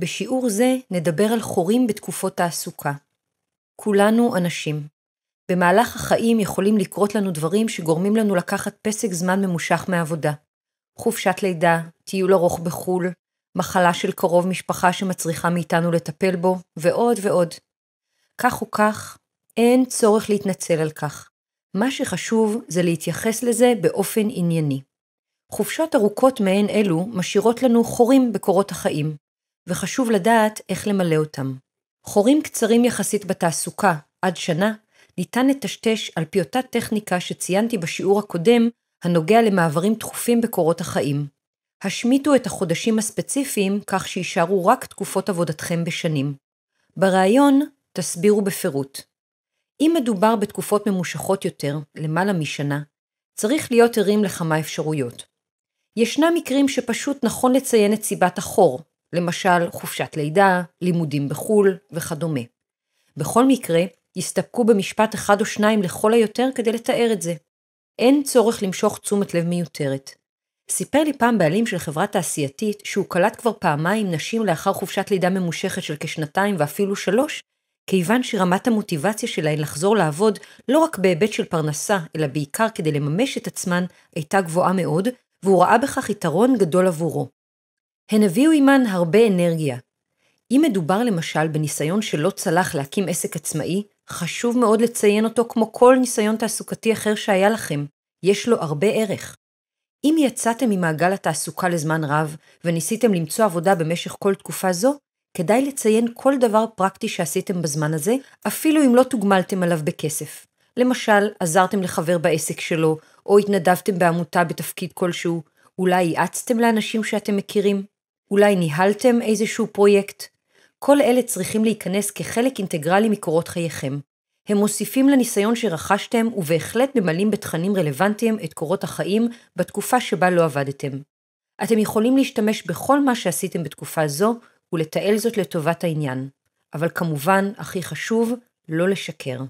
בשיעור זה נדבר על חורים בתקופות תעסוקה. כולנו אנשים. במהלך החיים יכולים לקרות לנו דברים שגורמים לנו לקחת פסק זמן ממושך מעבודה. חופשת לידה, טיול ארוך בחו"ל, מחלה של קרוב משפחה שמצריכה מאיתנו לטפל בו, ועוד ועוד. כך או כך, אין צורך להתנצל על כך. מה שחשוב זה להתייחס לזה באופן ענייני. חופשות ארוכות מעין אלו משאירות לנו חורים בקורות החיים, וחשוב לדעת איך למלא אותם. חורים קצרים יחסית בתעסוקה, עד שנה, ניתן לטשטש על פי אותה טכניקה שציינתי בשיעור הקודם, הנוגע למעברים תכופים בקורות החיים. השמיטו את החודשים הספציפיים כך שיישארו רק תקופות עבודתכם בשנים. בריאיון, תסבירו בפירוט. אם מדובר בתקופות ממושכות יותר, למעלה משנה, צריך להיות ערים לכמה אפשרויות. ישנם מקרים שפשוט נכון לציין את סיבת החור, למשל חופשת לידה, לימודים בחו"ל וכדומה. בכל מקרה, יסתפקו במשפט אחד או שניים לכל היותר כדי לתאר את זה. אין צורך למשוך תשומת לב מיותרת. סיפר לי פעם בעלים של חברה תעשייתית שהוא קלט כבר פעמיים נשים לאחר חופשת לידה ממושכת של כשנתיים ואפילו שלוש, כיוון שרמת המוטיבציה שלהן לחזור לעבוד לא רק בהיבט של פרנסה, אלא בעיקר כדי לממש את עצמן, הייתה גבוהה מאוד, והוא ראה בכך יתרון גדול עבורו. הן הביאו עימן הרבה אנרגיה. אם מדובר למשל בניסיון שלא צלח להקים עסק עצמאי, חשוב מאוד לציין אותו כמו כל ניסיון תעסוקתי אחר שהיה לכם, יש לו הרבה ערך. אם יצאתם ממעגל התעסוקה לזמן רב וניסיתם למצוא עבודה במשך כל תקופה זו, כדאי לציין כל דבר פרקטי שעשיתם בזמן הזה, אפילו אם לא תוגמלתם עליו בכסף. למשל, עזרתם לחבר בעסק שלו, או התנדבתם בעמותה בתפקיד כלשהו, אולי יעצתם לאנשים שאתם מכירים. אולי ניהלתם איזשהו פרויקט? כל אלה צריכים להיכנס כחלק אינטגרלי מקורות חייכם. הם מוסיפים לניסיון שרכשתם ובהחלט ממלאים בתכנים רלוונטיים את קורות החיים בתקופה שבה לא עבדתם. אתם יכולים להשתמש בכל מה שעשיתם בתקופה זו ולתעל זאת לטובת העניין. אבל כמובן, הכי חשוב, לא לשקר.